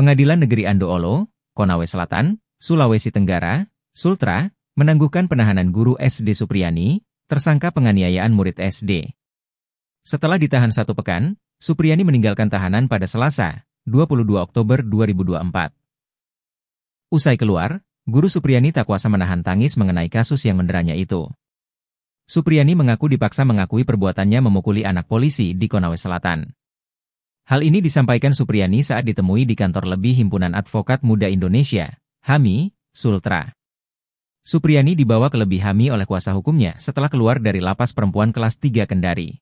Pengadilan Negeri Andoolo, Konawe Selatan, Sulawesi Tenggara, Sultra, menangguhkan penahanan guru SD Supriyani, tersangka penganiayaan murid SD. Setelah ditahan satu pekan, Supriyani meninggalkan tahanan pada Selasa, 22 Oktober 2024. Usai keluar, guru Supriyani tak kuasa menahan tangis mengenai kasus yang menderanya itu. Supriyani mengaku dipaksa mengakui perbuatannya memukuli anak polisi di Konawe Selatan. Hal ini disampaikan Supriyani saat ditemui di kantor lebih Himpunan Advokat Muda Indonesia, HAMI, Sultra. Supriyani dibawa ke lebih HAMI oleh kuasa hukumnya setelah keluar dari lapas perempuan kelas 3 Kendari.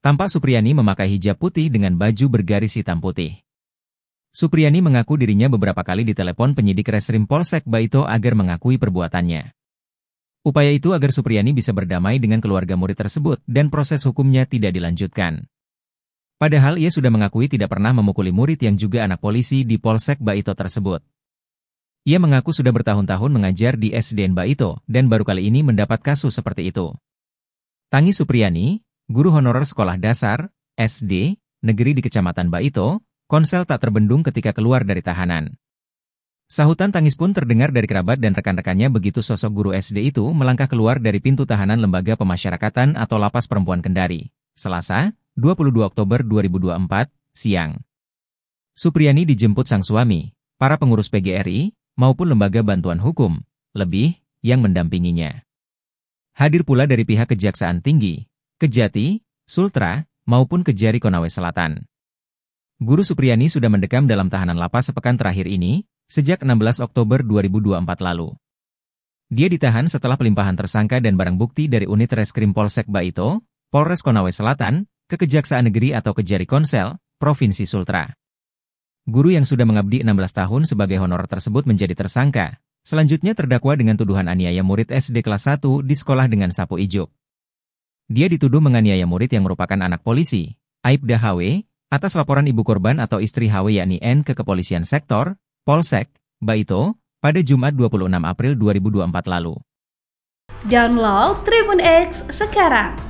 Tampak Supriyani memakai hijab putih dengan baju bergaris hitam putih. Supriyani mengaku dirinya beberapa kali ditelepon penyidik Reskrim Polsek Baito agar mengakui perbuatannya. Upaya itu agar Supriyani bisa berdamai dengan keluarga murid tersebut dan proses hukumnya tidak dilanjutkan. Padahal ia sudah mengakui tidak pernah memukuli murid yang juga anak polisi di Polsek Baito tersebut. Ia mengaku sudah bertahun-tahun mengajar di SDN Baito dan baru kali ini mendapat kasus seperti itu. Tangi Supriyani, guru honorer sekolah dasar, SD, negeri di Kecamatan Baito, Konsel tak terbendung ketika keluar dari tahanan. Sahutan tangis pun terdengar dari kerabat dan rekan-rekannya begitu sosok guru SD itu melangkah keluar dari pintu tahanan Lembaga Pemasyarakatan atau Lapas Perempuan Kendari. Selasa, 22 Oktober 2024, siang. Supriyani dijemput sang suami, para pengurus PGRI, maupun lembaga bantuan hukum, lebih, yang mendampinginya. Hadir pula dari pihak Kejaksaan Tinggi, Kejati, Sultra, maupun Kejari Konawe Selatan. Guru Supriyani sudah mendekam dalam tahanan lapas sepekan terakhir ini, sejak 16 Oktober 2024 lalu. Dia ditahan setelah pelimpahan tersangka dan barang bukti dari unit Reskrim Polsek Baito, Polres Konawe Selatan, ke Kejaksaan Negeri atau Kejari Konsel, Provinsi Sultra. Guru yang sudah mengabdi 16 tahun sebagai honor tersebut menjadi tersangka, selanjutnya terdakwa dengan tuduhan aniaya murid SD kelas 1 di sekolah dengan sapu ijuk. Dia dituduh menganiaya murid yang merupakan anak polisi, Aibda HW, atas laporan ibu korban atau istri HW yakni N ke kepolisian sektor, Polsek, Baito, pada Jumat 26 April 2024 lalu. Download Tribun X sekarang